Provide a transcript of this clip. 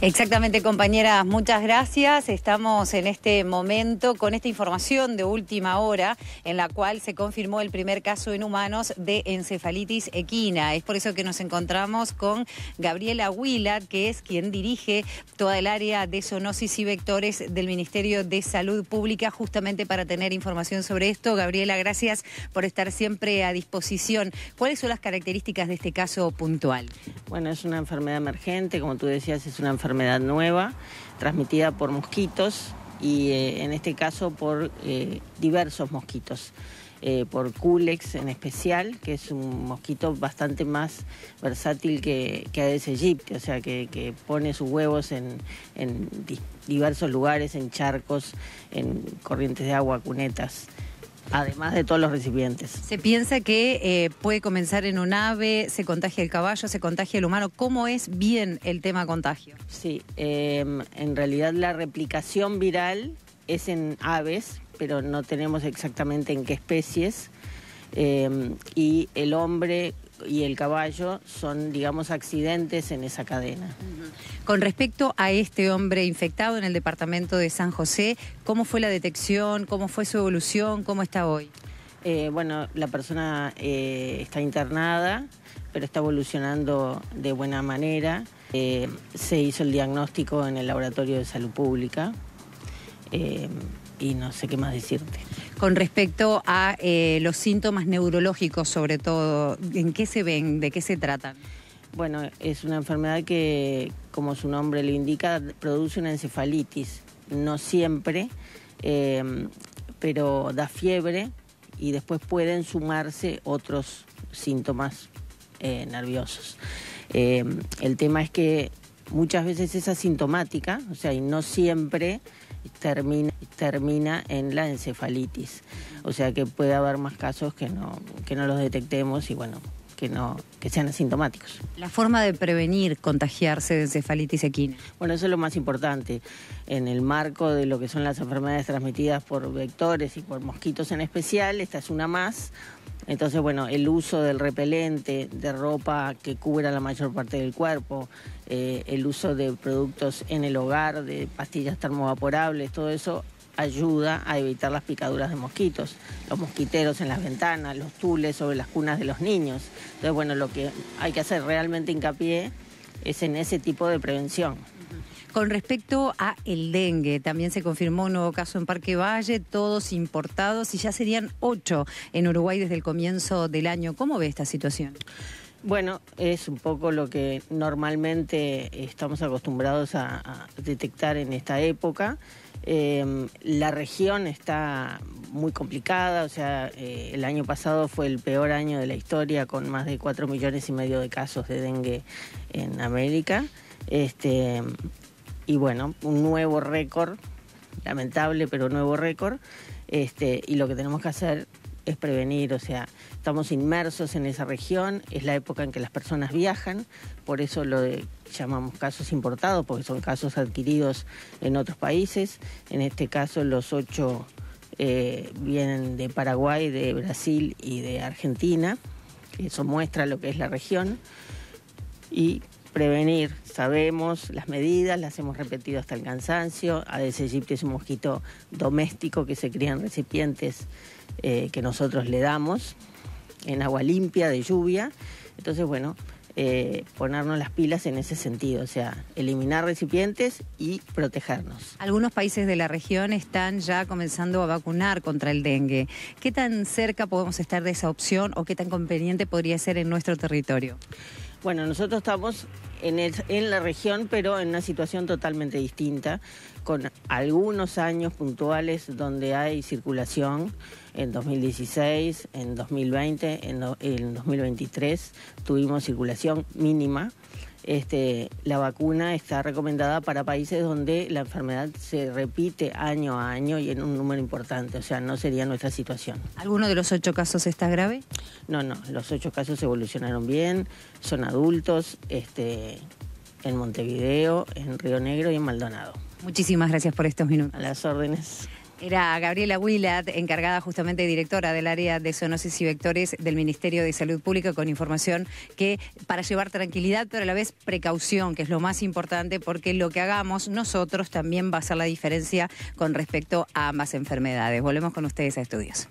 Exactamente, compañeras, muchas gracias. Estamos en este momento con esta información de última hora en la cual se confirmó el primer caso en humanos de encefalitis equina. Es por eso que nos encontramos con Gabriela Huila, que es quien dirige toda el área de zoonosis y vectores del Ministerio de Salud Pública, justamente para tener información sobre esto. Gabriela, gracias por estar siempre a disposición. ¿Cuáles son las características de este caso puntual? Bueno, es una enfermedad emergente, como tú decías, es una enfermedad enfermedad nueva transmitida por mosquitos y eh, en este caso por eh, diversos mosquitos. Eh, por Culex en especial, que es un mosquito bastante más versátil que, que Aedes aegypti, o sea, que, pone sus huevos en, diversos lugares, en charcos, en corrientes de agua, cunetas además de todos los recipientes. Se piensa que eh, puede comenzar en un ave, se contagia el caballo, se contagia el humano. ¿Cómo es bien el tema contagio? Sí, em, en realidad la replicación viral es en aves, pero no tenemos exactamente en qué especies. Em, y el hombre y el caballo son, digamos, accidentes en esa cadena. Con respecto a este hombre infectado en el departamento de San José, ¿cómo fue la detección? ¿Cómo fue su evolución? ¿Cómo está hoy? Eh, bueno, la persona eh, está internada, pero está evolucionando de buena manera. Eh, se hizo el diagnóstico en el Laboratorio de Salud Pública y no sé qué más decirte. Con respecto a eh, los síntomas neurológicos, sobre todo, ¿en qué se ven? ¿De qué se tratan? Bueno, es una enfermedad que, como su nombre lo indica, produce una encefalitis. No siempre, em, pero da fiebre y después pueden sumarse otros síntomas eh, nerviosos. Em, el tema es que muchas veces es asintomática, o sea, y no siempre termina, termina en la encefalitis. O sea que puede haber más casos que no, que no los detectemos y bueno, que no que sean asintomáticos. La forma de prevenir contagiarse de encefalitis equina. Bueno, eso es lo más importante. En el marco de lo que son las enfermedades transmitidas por vectores y por mosquitos en especial, esta es una más, entonces, bueno, el uso del repelente, de ropa que cubra la mayor parte del cuerpo, eh, el uso de productos en el hogar, de pastillas termovaporables, todo eso ayuda a evitar las picaduras de mosquitos, los mosquiteros en las ventanas, los tules sobre las cunas de los niños. Entonces, bueno, lo que hay que hacer realmente hincapié es en ese tipo de prevención. Con respecto a el dengue, también se confirmó un nuevo caso en Parque Valle, todos importados y ya serían ocho en Uruguay desde el comienzo del año. ¿Cómo ve esta situación? Bueno, es un poco lo que normalmente estamos acostumbrados a, detectar en esta época. Em, la región está muy complicada, o sea, eh, el año pasado fue el peor año de la historia con más de cuatro millones y medio de casos de dengue en América. Este, y bueno, un nuevo récord, lamentable, pero nuevo récord. Este, y lo que tenemos que hacer es prevenir, o sea, estamos inmersos en esa región, es la época en que las personas viajan, por eso lo llamamos casos importados, porque son casos adquiridos en otros países, en este caso los ocho eh, vienen de Paraguay, de Brasil y de Argentina, eso muestra lo que es la región, y prevenir. Sabemos las medidas, las hemos repetido hasta el cansancio. a egipto es un mosquito doméstico que se cría en recipientes eh, que nosotros le damos en agua limpia, de lluvia. Entonces, bueno, eh, ponernos las pilas en ese sentido, o sea, eliminar recipientes y protegernos. Algunos países de la región están ya comenzando a vacunar contra el dengue. ¿Qué tan cerca podemos estar de esa opción o qué tan conveniente podría ser en nuestro territorio? Bueno, nosotros estamos en, en, la región, pero en una situación totalmente distinta, con algunos años puntuales donde hay circulación, en 2016, en 2020, en, en 2023 tuvimos circulación mínima. Este, la vacuna está recomendada para países donde la enfermedad se repite año a año y en un número importante, o sea, no sería nuestra situación. ¿Alguno de los ocho casos está grave? No, no, los ocho casos evolucionaron bien, son adultos, este, en Montevideo, en Río Negro y en Maldonado. Muchísimas gracias por estos minutos. A las órdenes. Era Gabriela Willard, encargada justamente directora del área de zoonosis y vectores del Ministerio de Salud Pública, con información que para llevar tranquilidad, pero a la vez precaución, que es lo más importante, porque lo que hagamos nosotros también va a ser la diferencia con respecto a ambas enfermedades. Volvemos con ustedes a estudios.